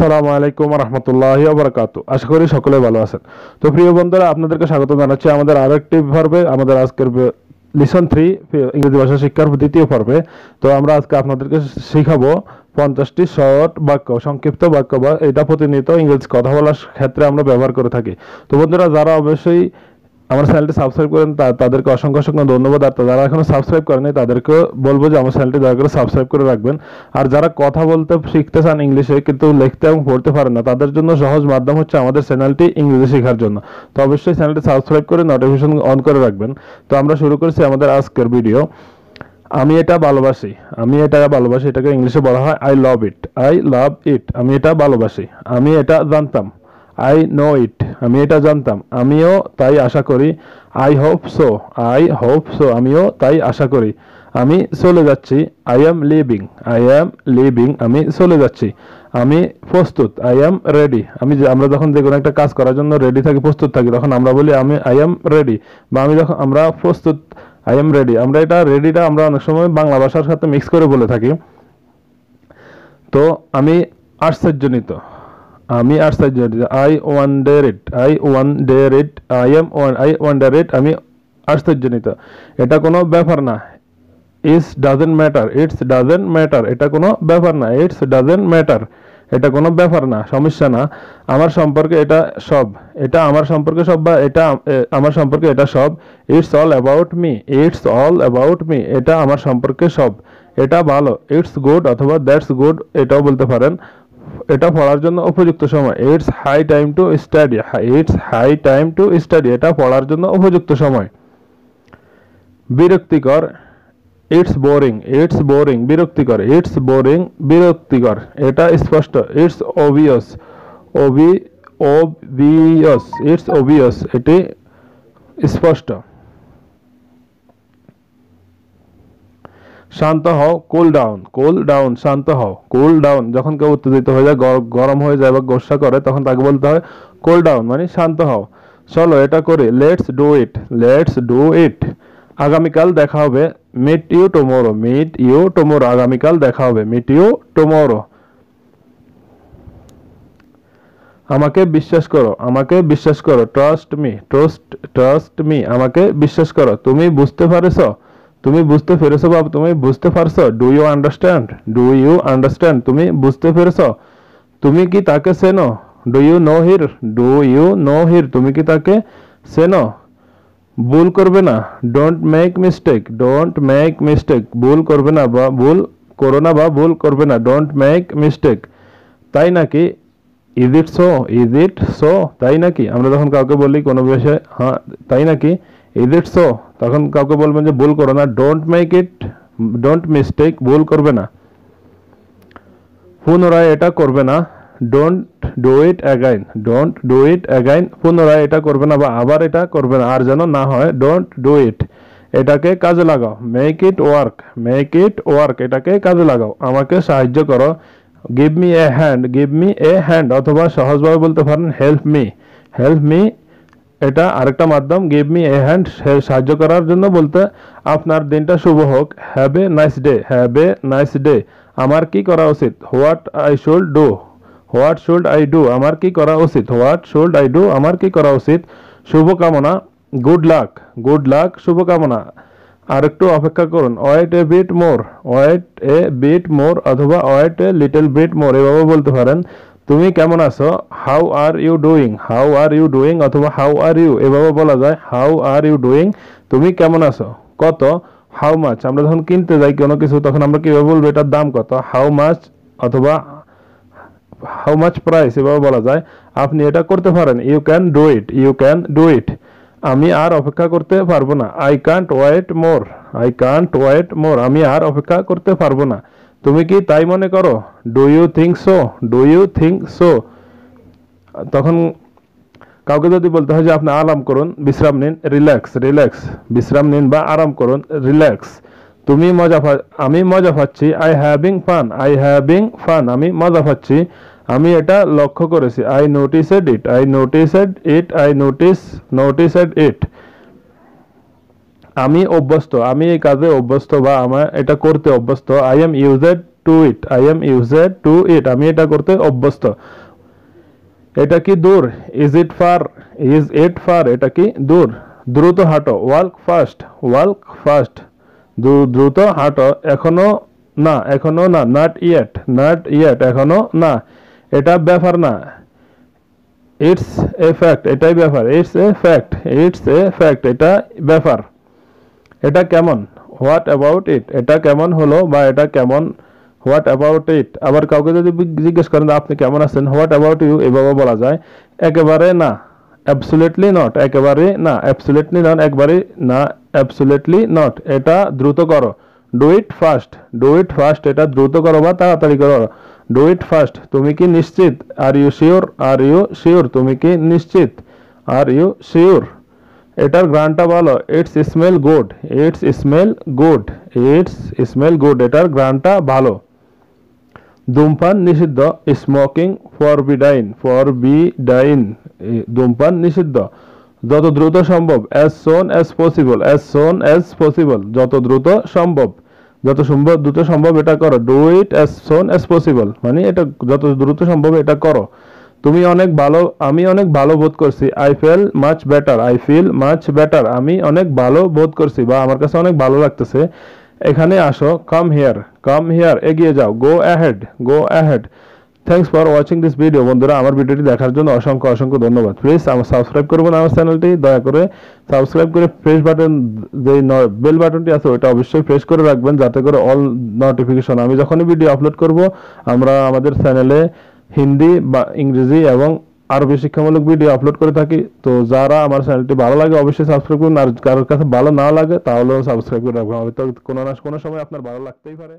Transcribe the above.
সালামু আলাইকুম রহমতুল্লাহ বরকাত আশা করি সকলে ভালো আছেন তো প্রিয় বন্ধুরা আপনাদেরকে স্বাগত জানাচ্ছি আমাদের আরও একটি পর্বে আমাদের আজকের লিসন থ্রি ইংরেজি ভাষা শিক্ষার দ্বিতীয় পর্বে তো আমরা আজকে আপনাদেরকে শেখাবো পঞ্চাশটি শর্ট বাক্য সংক্ষিপ্ত বাক্য বা এটা প্রতিনিয়ত ইংরেজি কথা বলার ক্ষেত্রে আমরা ব্যবহার করে থাকি তো বন্ধুরা যারা অবশ্যই আমার চ্যানেলটি সাবস্ক্রাইব করেন তাদেরকে অসংখ্য অসংখ্য ধন্যবাদ আর যারা এখনো সাবস্ক্রাইব করেন তাদেরকে বলবো যে আমার চ্যানেলটি দয়া করে সাবস্ক্রাইব করে রাখবেন আর যারা কথা বলতে শিখতে চান ইংলিশে কিন্তু লিখতে এবং পড়তে পারেন না তাদের জন্য সহজ মাধ্যম হচ্ছে আমাদের চ্যানেলটি ইংরেজি শেখার জন্য তো অবশ্যই চ্যানেলটি সাবস্ক্রাইব করে নোটিফিকেশন অন করে রাখবেন তো আমরা শুরু করছি আমাদের আজকের ভিডিও আমি এটা ভালোবাসি আমি এটা ভালোবাসি এটাকে ইংলিশে বলা হয় I love it I love ইট আমি এটা ভালোবাসি আমি এটা জানতাম আই নো ইট আমি এটা জানতাম আমিও তাই আশা করি I hope so I hope so আমিও তাই আশা করি আমি চলে যাচ্ছি I am living I am living আমি চলে যাচ্ছি আমি প্রস্তুত আই অ্যাম রেডি আমি আমরা যখন যে কোনো একটা কাজ করার জন্য রেডি থাকি প্রস্তুত থাকি তখন আমরা বলি আমি আই অ্যাম রেডি বা আমি যখন আমরা প্রস্তুত আই অ্যাম রেডি আমরা এটা রেডিটা আমরা অনেক সময় বাংলা ভাষার সাথে মিক্স করে বলে থাকি তো আমি আশ্চর্যজনিত আমি আশ্চর্য I one wondered I one wondered I am one I one wondered আমি আশ্চর্যজনিত এটা কোনো ব্যাপার না it's doesn't matter it's doesn't matter এটা কোনো ব্যাপার না ইটস ডাজেন্ট ম্যাটার এটা কোনো ব্যাপার না সমস্যা না আমার সম্পর্কে এটা সব এটা আমার সম্পর্কে সব বা এটা আমার সম্পর্কে এটা সব it's all about me it's all about me এটা আমার সম্পর্কে সব এটা ভালো ইটস গুড অথবা দ্যাটস গুড এটাও বলতে পারেন এটা পড়ার জন্য উপযুক্ত সময় it's high time to study it's high time to study এটা পড়ার জন্য উপযুক্ত সময় বিরক্তিকর ইটস বোরিং ইটস বোরিং বিরক্তিকর ইটস বোরিং বিরক্তিকর এটা স্পষ্ট it's obvious obvi obvious it's obvious এটি স্পষ্ট শান্ত হও কুল ডাউন কুল ডাউন শান্ত হও কুল ডাউন যখন কেউ উত্তেজিত হয়ে যায় গরম হয়ে যায় বা গোসা করে তখন তাকে বলতে হয় কুল ডাউন মানে শান্ত হও চলো এটা করি let's do it let's do it আগামীকাল দেখা হবে meet you tomorrow meet you tomorrow আগামীকাল দেখা হবে মিট ইউ টোমোরো আমাকে বিশ্বাস করো আমাকে বিশ্বাস করো trust me trust trust me আমাকে বিশ্বাস করো তুমি বুঝতে পারেছো তুমি বুঝতে ফেরেছো বাবু তুমি বুঝতে পারছো do you understand do you understand তুমি বুঝতে ফেরেছো তুমি কি তাকে চেনো do you know her do you know her তুমি কি তাকে চেনো ভুল করবে না don't make mistake don't make mistake ভুল করবে না বা ভুল করো না বা ভুল করবে না ডোন্ট মেক মিস্টেক তাই নাকি is it so is it so তাই নাকি আমরা যখন কাউকে বলি কোনো বিষয়ে হ্যাঁ তাই নাকি ইজ ইট সো তখন কাউকে বলবেন যে ভুল করো না don't make it don't mistake ভুল করবে না পুনরায় এটা করবে না don't do it again don't do it again পুনরায় এটা করবে না বা আবার এটা করবে না আর যেন না হয় ডোন্ট ডু ইট এটাকে কাজে লাগাও make it work make it work এটাকে কাজে লাগাও আমাকে সাহায্য করো give me a hand give me a hand অথবা সহজভাবে বলতে পারেন হেল্প মি হেল্প মি এটা আরেকটা মাধ্যম গিভ মি এ হ্যান্ড সাহায্য করার জন্য বলতে আপনার দিনটা শুভ হোক have a nice day have a nice day আমার কি করা উচিত what I should do what should I do আমার কি করা উচিত হোয়াট শুল্ড আই ডু আমার কি করা উচিত শুভকামনা গুড লাক গুড লাক শুভকামনা আর একটু অপেক্ষা করুন wait a bit more wait a bit more অথবা wait a little bit more এভাবে বলতে পারেন তুমি কেমন আছো how are you doing how are you doing অথবা হাউ আর ইউ এভাবে বলা যায় হাউ আর ইউ ডুইং তুমি কেমন আছো কত হাউ মাছ আমরা যখন কিনতে যাই কোনো কিছু তখন আমরা কীভাবে বলবো এটার দাম কত হাউ মাছ অথবা হাউ মাছ প্রাইস এভাবে বলা যায় আপনি এটা করতে পারেন you can do it you can do it আমি আর অপেক্ষা করতে পারবো না I can't wait more I can't wait more আমি আর অপেক্ষা করতে পারবো না তুমি কি তাই মনে করো do you think so do you think so তখন কাউকে যদি বলতে হয় যে আপনি আরাম করুন বিশ্রাম নিন রিল্যাক্স রিল্যাক্স বিশ্রাম নিন বা আরাম করুন রিল্যাক্স তুমি মজা আমি মজা পাচ্ছি I having fun I having fun আমি মজা পাচ্ছি আমি এটা লক্ষ্য করেছি I noticed it I noticed it I notice noticed it আমি অভ্যস্ত আমি এই কাজে অভ্যস্ত বা আমার এটা করতে অভ্যস্ত I am used to it I am used to it আমি এটা করতে অভ্যস্ত এটা কি দূর is it far is it far এটা কি দূর দ্রুত হাঁটো ওয়াল্ক ফার্স্ট ওয়াল্ক ফার্স্ট দ্রুত হাঁটো এখনো না এখনো না নট ইয়েট নট ইয়েট এখনো না এটা ব্যাপার না ইটস এ ফ্যাক্ট এটাই ব্যাপার it's a fact it's a fact এটা ব্যাপার এটা কেমন হোয়াট অ্যাবাউট ইট এটা কেমন হলো বা এটা কেমন হোয়াট অ্যাবাউট ইট আবার কাউকে যদি জিজ্ঞেস করেন আপনি কেমন আছেন হোয়াট অ্যাবাউট ইউ এভাবে বলা যায় একেবারে না অ্যাবসুলেটলি নট একেবারে না অ্যাবসুলেটলি নট একবারে না অ্যাবসুলেটলি নট এটা দ্রুত করো do it fast do it fast এটা দ্রুত করো বা তাড়াতাড়ি করো ডু ইট ফাস্ট তুমি কি নিশ্চিত are you sure are you sure তুমি কি নিশ্চিত আর ইউ শিওর এটার গ্রানটা ভালো it's smell good it's smell good it's smell good এটার গ্রানটা ভালো ধূমপান নিষিদ্ধ স্মোকিং বি ডাইন ধূমপান নিষিদ্ধ যত দ্রুত সম্ভব as soon as possible as soon as possible যত দ্রুত সম্ভব যত সম্ভব দ্রুত সম্ভব এটা করো do it as soon as possible মানে এটা যত দ্রুত সম্ভব এটা করো তুমি অনেক ভালো আমি অনেক ভালো বোধ করছি I feel much better I feel much better আমি অনেক ভালো বোধ করছি বা আমার কাছে অনেক ভালো লাগতেছে এখানে আসো কাম হেয়ার কাম হেয়ার এগিয়ে যাও go ahead go ahead thanks for watching this video বন্ধুরা আমার ভিডিওটি দেখার জন্য অসংখ্য অসংখ্য ধন্যবাদ প্লিজ আমার সাবস্ক্রাইব করবেন আমার চ্যানেলটি দয়া করে সাবস্ক্রাইব করে প্রেস বাটন যে বেল বাটনটি আছে ওটা অবশ্যই প্রেস করে রাখবেন যাতে করে অল নোটিফিকেশন আমি যখনই ভিডিও আপলোড করব আমরা আমাদের চ্যানেলে হিন্দি বা ইংরেজি এবং আরবি শিক্ষামূলক ভিডিও আপলোড করে থাকি তো যারা আমার চ্যানেলটি ভালো লাগে অবশ্যই সাবস্ক্রাইব করুন আর কারোর কাছে ভালো না লাগে তাহলেও সাবস্ক্রাইব করে রাখবেন হয়তো কোনো না কোনো সময় আপনার ভালো লাগতেই পারে